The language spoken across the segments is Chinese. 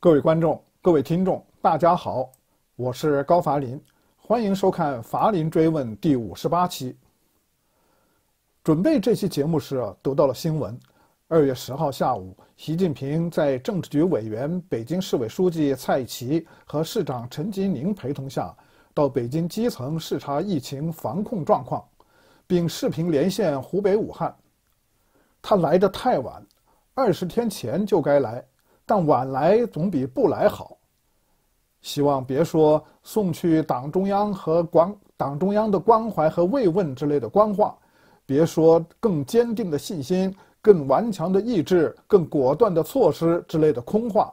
各位观众、各位听众，大家好，我是高伐林，欢迎收看《伐林追问》第五十八期。准备这期节目时，得到了新闻：二月十号下午，习近平在政治局委员、北京市委书记蔡奇和市长陈吉宁陪同下，到北京基层视察疫情防控状况，并视频连线湖北武汉。他来的太晚，二十天前就该来。但晚来总比不来好。希望别说送去党中央和广党中央的关怀和慰问之类的官话，别说更坚定的信心、更顽强的意志、更果断的措施之类的空话，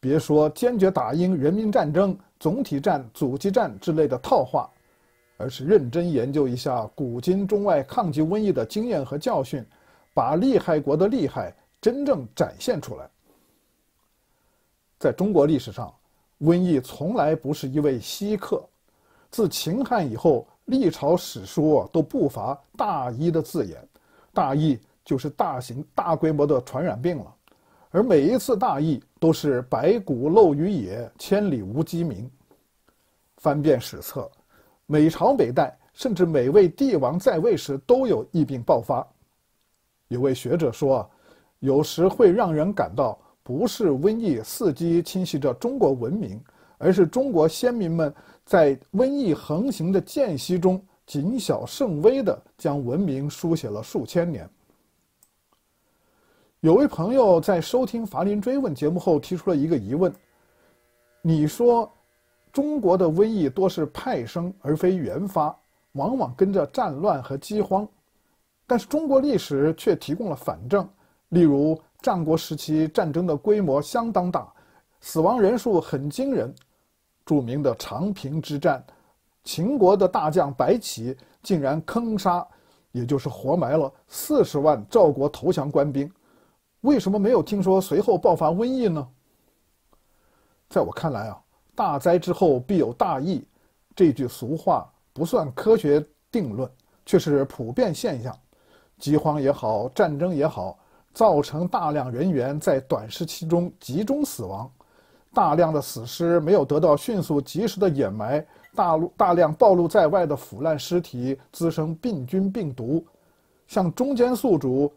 别说坚决打赢人民战争、总体战、阻击战之类的套话，而是认真研究一下古今中外抗击瘟疫的经验和教训，把厉害国的厉害真正展现出来。在中国历史上，瘟疫从来不是一位稀客。自秦汉以后，历朝史书都不乏“大疫”的字眼，“大疫”就是大型、大规模的传染病了。而每一次大疫，都是“白骨露于野，千里无鸡鸣”。翻遍史册，每朝每代，甚至每位帝王在位时，都有疫病爆发。有位学者说：“有时会让人感到。”不是瘟疫伺机侵袭着中国文明，而是中国先民们在瘟疫横行的间隙中谨小慎微地将文明书写了数千年。有位朋友在收听《法林追问》节目后提出了一个疑问：你说中国的瘟疫多是派生而非原发，往往跟着战乱和饥荒，但是中国历史却提供了反证，例如。战国时期战争的规模相当大，死亡人数很惊人。著名的长平之战，秦国的大将白起竟然坑杀，也就是活埋了四十万赵国投降官兵。为什么没有听说随后爆发瘟疫呢？在我看来啊，“大灾之后必有大疫”这句俗话不算科学定论，却是普遍现象。饥荒也好，战争也好。造成大量人员在短时期中集中死亡，大量的死尸没有得到迅速及时的掩埋，大陆大量暴露在外的腐烂尸体滋生病菌病毒，像中间宿主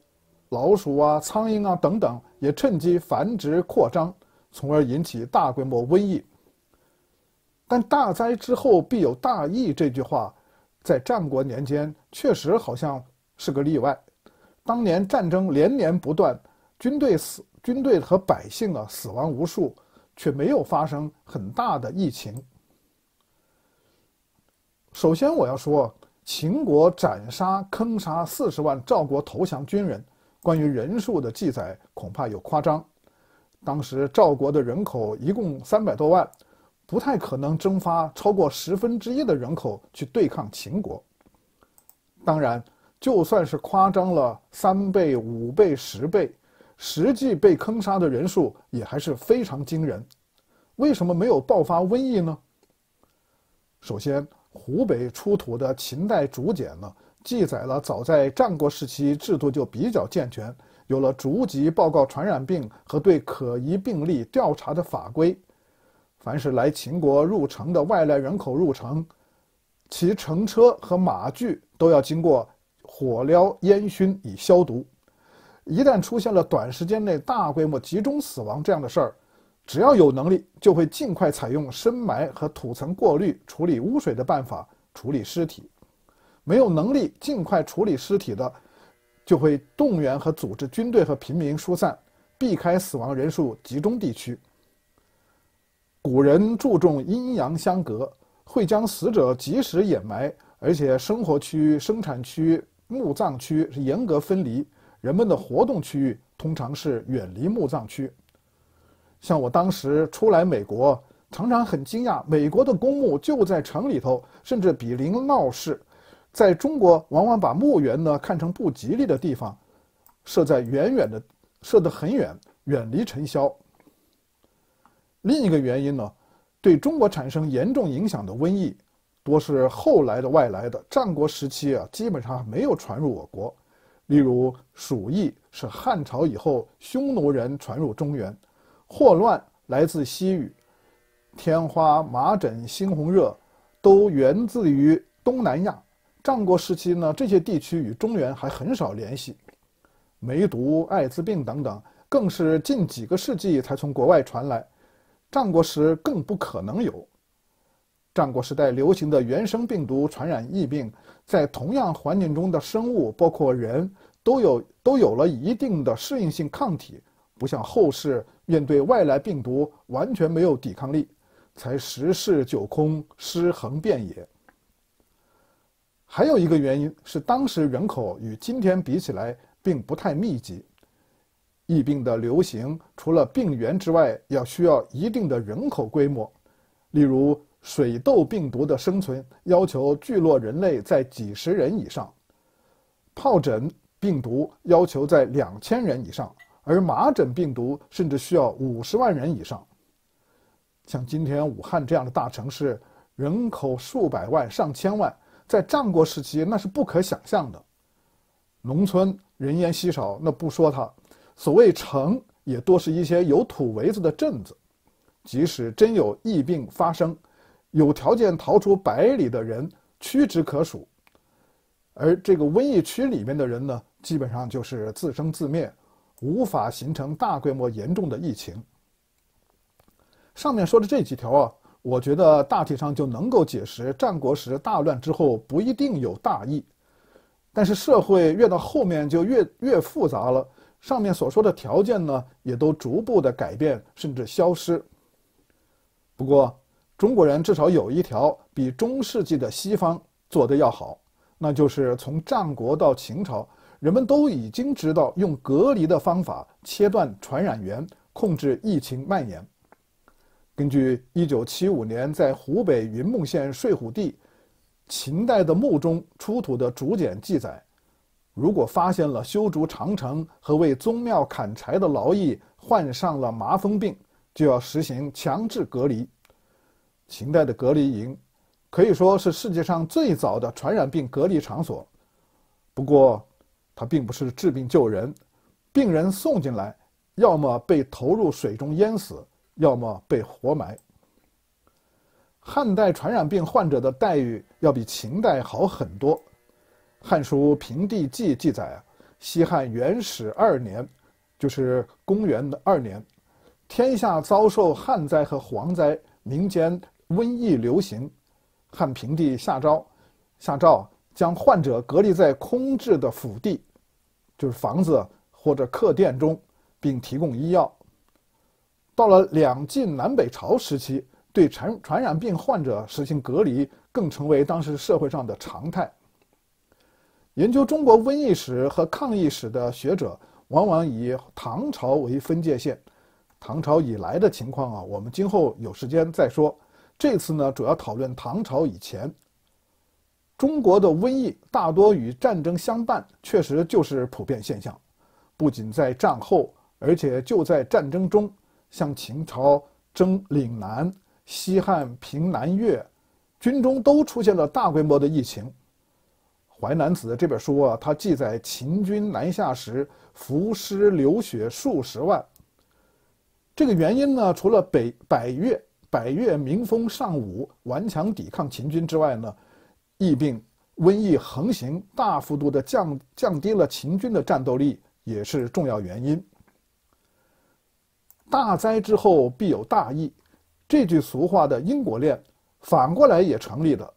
老鼠啊、苍蝇啊等等也趁机繁殖扩张，从而引起大规模瘟疫。但大灾之后必有大疫这句话，在战国年间确实好像是个例外。当年战争连年不断，军队死军队和百姓啊死亡无数，却没有发生很大的疫情。首先我要说，秦国斩杀坑杀四十万赵国投降军人，关于人数的记载恐怕有夸张。当时赵国的人口一共三百多万，不太可能蒸发超过十分之一的人口去对抗秦国。当然。就算是夸张了三倍、五倍、十倍，实际被坑杀的人数也还是非常惊人。为什么没有爆发瘟疫呢？首先，湖北出土的秦代竹简呢，记载了早在战国时期制度就比较健全，有了逐级报告传染病和对可疑病例调查的法规。凡是来秦国入城的外来人口入城，其乘车和马具都要经过。火燎烟熏以消毒，一旦出现了短时间内大规模集中死亡这样的事儿，只要有能力，就会尽快采用深埋和土层过滤处理污水的办法处理尸体；没有能力尽快处理尸体的，就会动员和组织军队和平民疏散，避开死亡人数集中地区。古人注重阴阳相隔，会将死者及时掩埋，而且生活区、生产区。墓葬区是严格分离，人们的活动区域通常是远离墓葬区。像我当时出来美国，常常很惊讶，美国的公墓就在城里头，甚至比邻闹市。在中国，往往把墓园呢看成不吉利的地方，设在远远的，设得很远，远离尘嚣。另一个原因呢，对中国产生严重影响的瘟疫。多是后来的外来的，战国时期啊，基本上没有传入我国。例如，鼠疫是汉朝以后匈奴人传入中原，霍乱来自西域，天花、麻疹、猩红热都源自于东南亚。战国时期呢，这些地区与中原还很少联系。梅毒、艾滋病等等，更是近几个世纪才从国外传来，战国时更不可能有。战国时代流行的原生病毒传染疫病，在同样环境中的生物，包括人都有都有了一定的适应性抗体，不像后世面对外来病毒完全没有抵抗力，才十室九空，尸横遍野。还有一个原因是当时人口与今天比起来并不太密集，疫病的流行除了病原之外，要需要一定的人口规模，例如。水痘病毒的生存要求聚落人类在几十人以上，疱疹病毒要求在两千人以上，而麻疹病毒甚至需要五十万人以上。像今天武汉这样的大城市，人口数百万、上千万，在战国时期那是不可想象的。农村人烟稀少，那不说它，所谓城也多是一些有土围子的镇子，即使真有疫病发生。有条件逃出百里的人屈指可数，而这个瘟疫区里面的人呢，基本上就是自生自灭，无法形成大规模严重的疫情。上面说的这几条啊，我觉得大体上就能够解释战国时大乱之后不一定有大疫，但是社会越到后面就越越复杂了，上面所说的条件呢，也都逐步的改变甚至消失。不过。中国人至少有一条比中世纪的西方做得要好，那就是从战国到秦朝，人们都已经知道用隔离的方法切断传染源，控制疫情蔓延。根据1975年在湖北云梦县睡虎地秦代的墓中出土的竹简记载，如果发现了修筑长城和为宗庙砍柴的劳役患上了麻风病，就要实行强制隔离。秦代的隔离营可以说是世界上最早的传染病隔离场所，不过它并不是治病救人，病人送进来，要么被投入水中淹死，要么被活埋。汉代传染病患者的待遇要比秦代好很多，《汉书平地记》记载啊，西汉元始二年，就是公元的二年，天下遭受旱灾和蝗灾，民间。瘟疫流行，汉平帝下诏，下诏将患者隔离在空置的府邸，就是房子或者客店中，并提供医药。到了两晋南北朝时期，对传传染病患者实行隔离，更成为当时社会上的常态。研究中国瘟疫史和抗疫史的学者，往往以唐朝为分界线。唐朝以来的情况啊，我们今后有时间再说。这次呢，主要讨论唐朝以前中国的瘟疫大多与战争相伴，确实就是普遍现象。不仅在战后，而且就在战争中，像秦朝征岭南、西汉平南越，军中都出现了大规模的疫情。《淮南子》这本书啊，它记载秦军南下时伏尸流血数十万。这个原因呢，除了北百越。百越民风尚武，顽强抵抗秦军之外呢，疫病、瘟疫横行，大幅度的降降低了秦军的战斗力，也是重要原因。大灾之后必有大疫，这句俗话的因果链反过来也成立了：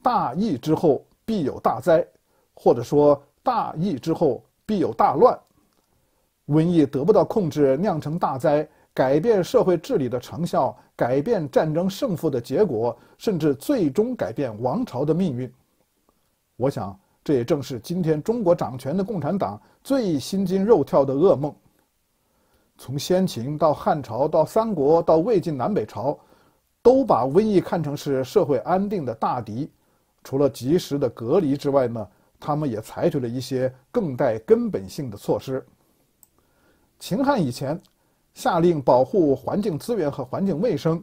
大疫之后必有大灾，或者说大疫之后必有大乱。瘟疫得不到控制，酿成大灾。改变社会治理的成效，改变战争胜负的结果，甚至最终改变王朝的命运。我想，这也正是今天中国掌权的共产党最心惊肉跳的噩梦。从先秦到汉朝，到三国到魏晋南北朝，都把瘟疫看成是社会安定的大敌。除了及时的隔离之外呢，他们也采取了一些更带根本性的措施。秦汉以前。下令保护环境资源和环境卫生，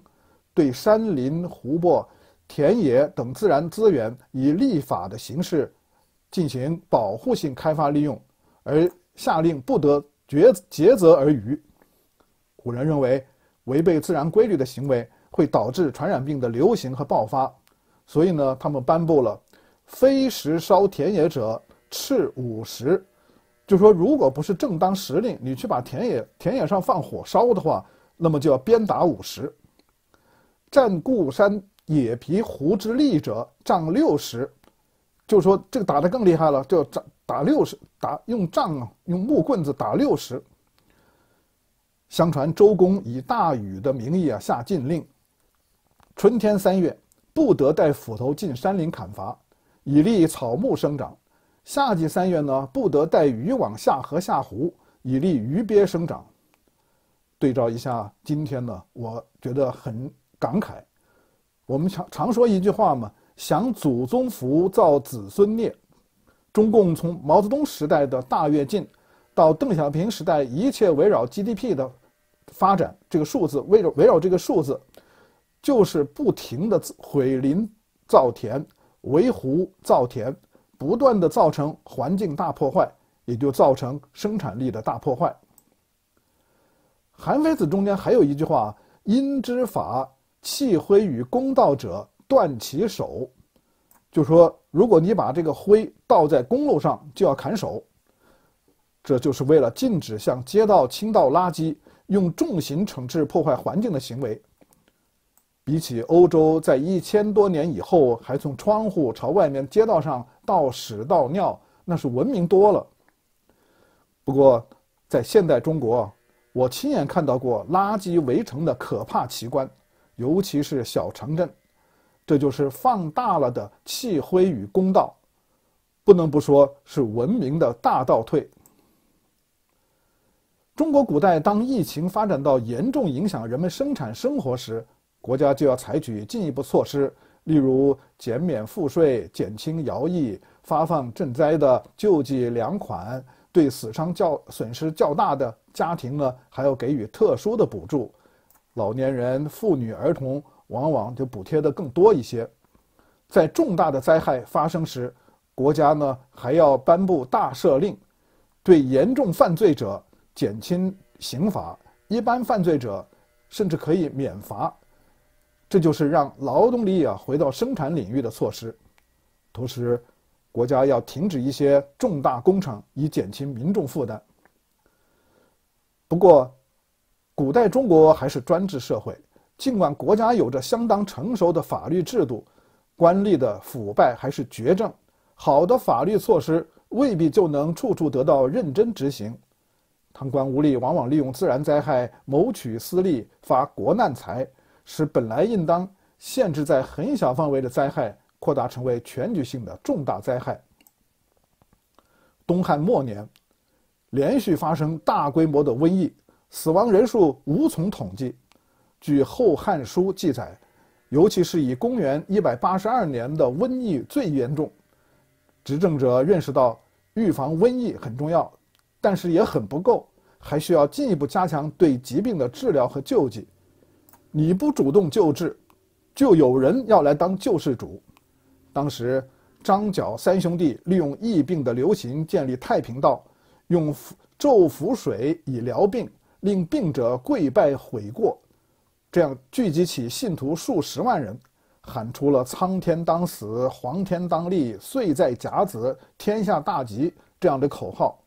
对山林、湖泊、田野等自然资源以立法的形式进行保护性开发利用，而下令不得绝竭泽而渔。古人认为，违背自然规律的行为会导致传染病的流行和爆发，所以呢，他们颁布了“非时烧田野者，赤五十”。就说，如果不是正当时令，你去把田野田野上放火烧的话，那么就要鞭打五十。占固山野皮胡之力者杖六十，就是说这个打得更厉害了，就杖打六十，打用杖啊，用木棍子打六十。相传周公以大禹的名义啊下禁令，春天三月不得带斧头进山林砍伐，以利草木生长。夏季三月呢，不得带鱼网下河下湖，以利鱼鳖生长。对照一下，今天呢，我觉得很感慨。我们常常说一句话嘛：“享祖宗福，造子孙孽。”中共从毛泽东时代的大跃进，到邓小平时代，一切围绕 GDP 的发展，这个数字围绕围绕这个数字，就是不停的毁林造田，围湖造田。不断的造成环境大破坏，也就造成生产力的大破坏。韩非子中间还有一句话：“因之法弃灰与公道者，断其手。”就说，如果你把这个灰倒在公路上，就要砍手。这就是为了禁止向街道倾倒垃圾，用重型惩治破坏环境的行为。比起欧洲在一千多年以后还从窗户朝外面街道上倒屎倒尿，那是文明多了。不过，在现代中国，我亲眼看到过垃圾围城的可怕奇观，尤其是小城镇，这就是放大了的弃灰与公道，不能不说是文明的大倒退。中国古代，当疫情发展到严重影响人们生产生活时，国家就要采取进一步措施，例如减免赋税、减轻徭役、发放赈灾的救济粮款；对死伤较损失较大的家庭呢，还要给予特殊的补助。老年人、妇女、儿童往往就补贴的更多一些。在重大的灾害发生时，国家呢还要颁布大赦令，对严重犯罪者减轻刑罚，一般犯罪者甚至可以免罚。这就是让劳动力啊回到生产领域的措施，同时，国家要停止一些重大工程，以减轻民众负担。不过，古代中国还是专制社会，尽管国家有着相当成熟的法律制度，官吏的腐败还是绝症。好的法律措施未必就能处处得到认真执行，贪官污吏往往利用自然灾害谋取私利，发国难财。使本来应当限制在很小范围的灾害扩大成为全局性的重大灾害。东汉末年，连续发生大规模的瘟疫，死亡人数无从统计。据《后汉书》记载，尤其是以公元182年的瘟疫最严重。执政者认识到预防瘟疫很重要，但是也很不够，还需要进一步加强对疾病的治疗和救济。你不主动救治，就有人要来当救世主。当时，张角三兄弟利用疫病的流行建立太平道，用咒符水以疗病，令病者跪拜悔过，这样聚集起信徒数十万人，喊出了“苍天当死，黄天当立，岁在甲子，天下大吉”这样的口号。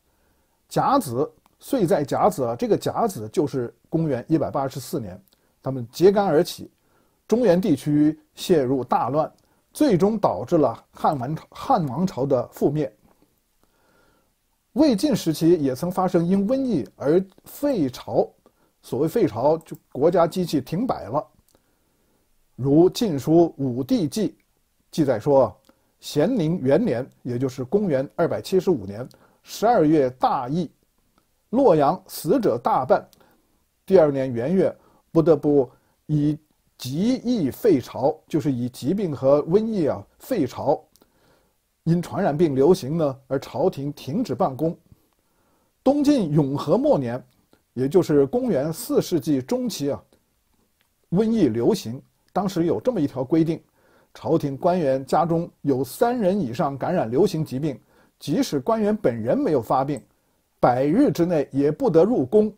甲子岁在甲子啊，这个甲子就是公元一百八十四年。他们揭竿而起，中原地区陷入大乱，最终导致了汉王朝汉王朝的覆灭。魏晋时期也曾发生因瘟疫而废朝，所谓废朝就国家机器停摆了。如《晋书·武帝纪》记载说，咸宁元年，也就是公元二百七十五年十二月大疫，洛阳死者大半。第二年元月。不得不以疾疫废朝，就是以疾病和瘟疫啊废朝，因传染病流行呢而朝廷停止办公。东晋永和末年，也就是公元四世纪中期啊，瘟疫流行。当时有这么一条规定：朝廷官员家中有三人以上感染流行疾病，即使官员本人没有发病，百日之内也不得入宫。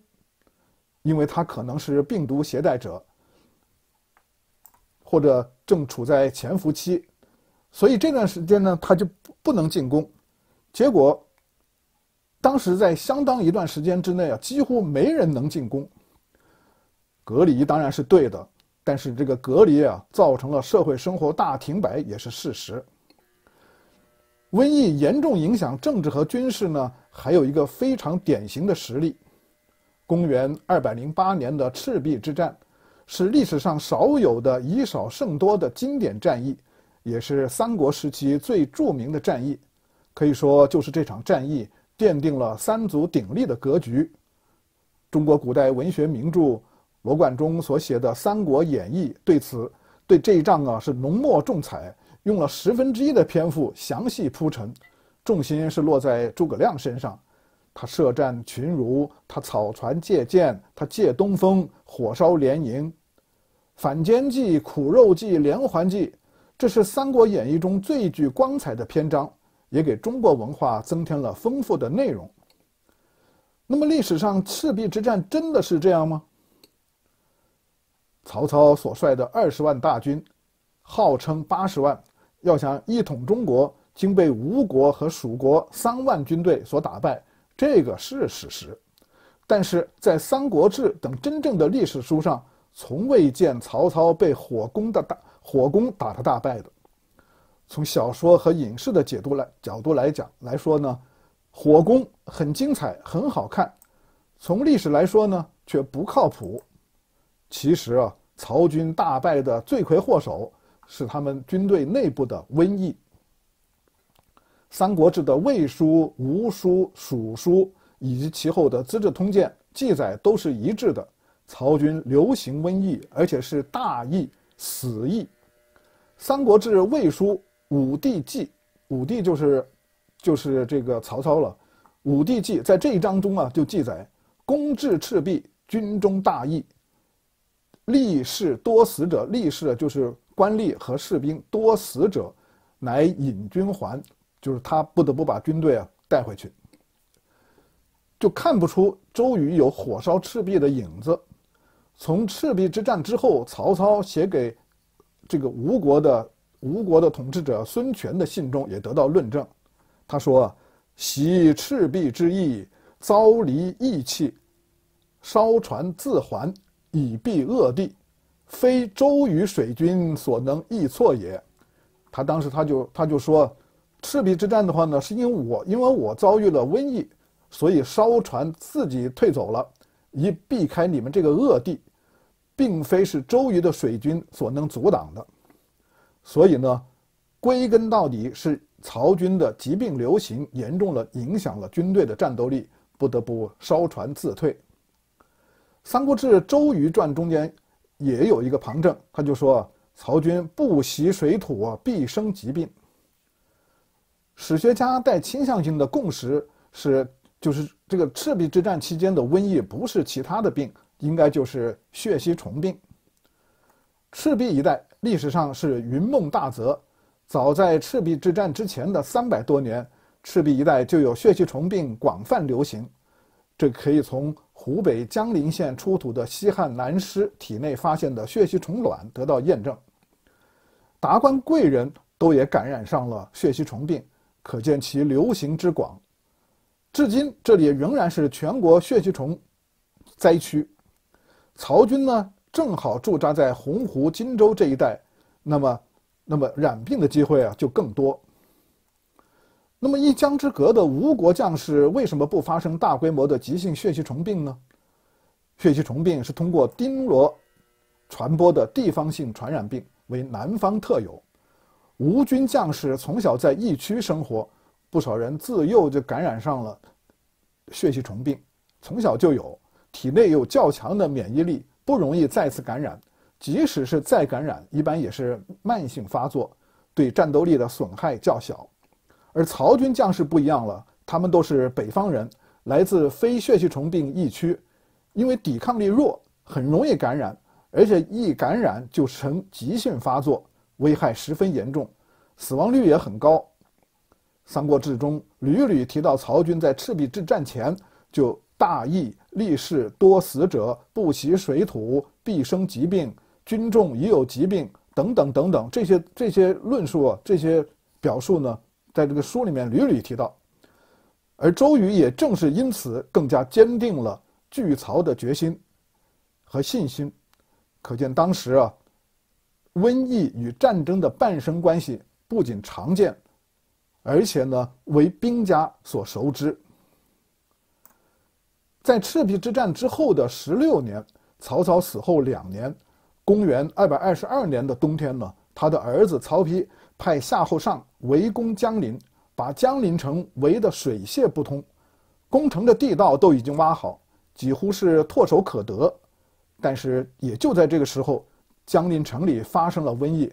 因为他可能是病毒携带者，或者正处在潜伏期，所以这段时间呢，他就不能进攻。结果，当时在相当一段时间之内啊，几乎没人能进攻。隔离当然是对的，但是这个隔离啊，造成了社会生活大停摆，也是事实。瘟疫严重影响政治和军事呢，还有一个非常典型的实例。公元二百零八年的赤壁之战，是历史上少有的以少胜多的经典战役，也是三国时期最著名的战役。可以说，就是这场战役奠定了三足鼎立的格局。中国古代文学名著罗贯中所写的《三国演义》，对此对这一仗啊是浓墨重彩，用了十分之一的篇幅详细铺陈，重心是落在诸葛亮身上。他设战群儒，他草船借箭，他借东风，火烧连营，反间计、苦肉计、连环计，这是《三国演义》中最具光彩的篇章，也给中国文化增添了丰富的内容。那么，历史上赤壁之战真的是这样吗？曹操所率的二十万大军，号称八十万，要想一统中国，竟被吴国和蜀国三万军队所打败。这个是事实，但是在《三国志》等真正的历史书上，从未见曹操被火攻的大火攻打得大败的。从小说和影视的解读来角度来讲来说呢，火攻很精彩，很好看；从历史来说呢，却不靠谱。其实啊，曹军大败的罪魁祸首是他们军队内部的瘟疫。《三国志》的魏书、吴书、蜀书以及其后的《资治通鉴》记载都是一致的：曹军流行瘟疫，而且是大疫、死疫。《三国志》魏书《武帝纪》，武帝就是就是这个曹操了。《武帝纪》在这一章中啊，就记载：攻至赤壁，军中大疫，吏士多死者。吏士就是官吏和士兵，多死者乃引军还。就是他不得不把军队啊带回去，就看不出周瑜有火烧赤壁的影子。从赤壁之战之后，曹操写给这个吴国的吴国的统治者孙权的信中也得到论证。他说：“袭赤壁之役，遭离意气，烧船自还，以避恶地，非周瑜水军所能易错也。”他当时他就他就说。赤壁之战的话呢，是因为我因为我遭遇了瘟疫，所以烧船自己退走了，以避开你们这个恶地，并非是周瑜的水军所能阻挡的。所以呢，归根到底是曹军的疾病流行严重了，影响了军队的战斗力，不得不烧船自退。《三国志·周瑜传》中间也有一个旁证，他就说曹军不习水土，必生疾病。史学家带倾向性的共识是，就是这个赤壁之战期间的瘟疫不是其他的病，应该就是血吸虫病。赤壁一带历史上是云梦大泽，早在赤壁之战之前的三百多年，赤壁一带就有血吸虫病广泛流行，这可以从湖北江陵县出土的西汉男尸体内发现的血吸虫卵得到验证。达官贵人都也感染上了血吸虫病。可见其流行之广，至今这里仍然是全国血吸虫灾区。曹军呢，正好驻扎在洪湖荆州这一带，那么，那么染病的机会啊就更多。那么一江之隔的吴国将士为什么不发生大规模的急性血吸虫病呢？血吸虫病是通过钉螺传播的地方性传染病，为南方特有。吴军将士从小在疫区生活，不少人自幼就感染上了血吸虫病，从小就有，体内有较强的免疫力，不容易再次感染。即使是再感染，一般也是慢性发作，对战斗力的损害较小。而曹军将士不一样了，他们都是北方人，来自非血吸虫病疫区，因为抵抗力弱，很容易感染，而且一感染就呈急性发作。危害十分严重，死亡率也很高。《三国志》中屡屡提到曹军在赤壁之战前就大意力士多死者，不习水土，必生疾病，军众已有疾病等等等等。这些这些论述，这些表述呢，在这个书里面屡屡提到。而周瑜也正是因此更加坚定了拒曹的决心和信心。可见当时啊。瘟疫与战争的伴生关系不仅常见，而且呢为兵家所熟知。在赤壁之战之后的十六年，曹操死后两年，公元二百二十二年的冬天呢，他的儿子曹丕派夏侯尚围攻江陵，把江陵城围得水泄不通，攻城的地道都已经挖好，几乎是唾手可得。但是也就在这个时候。江陵城里发生了瘟疫，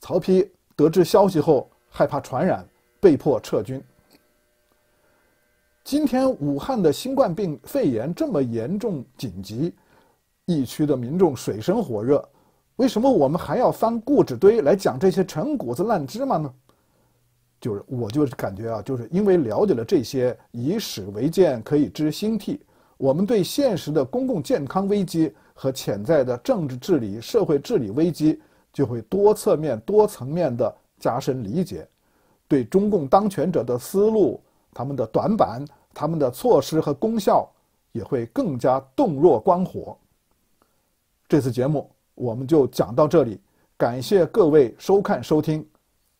曹丕得知消息后，害怕传染，被迫撤军。今天武汉的新冠病肺炎这么严重紧急，疫区的民众水深火热，为什么我们还要翻故纸堆来讲这些陈谷子烂芝麻呢？就是我就是感觉啊，就是因为了解了这些，以史为鉴，可以知兴替。我们对现实的公共健康危机和潜在的政治治理、社会治理危机，就会多侧面、多层面的加深理解；对中共当权者的思路、他们的短板、他们的措施和功效，也会更加洞若观火。这次节目我们就讲到这里，感谢各位收看收听，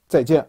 再见。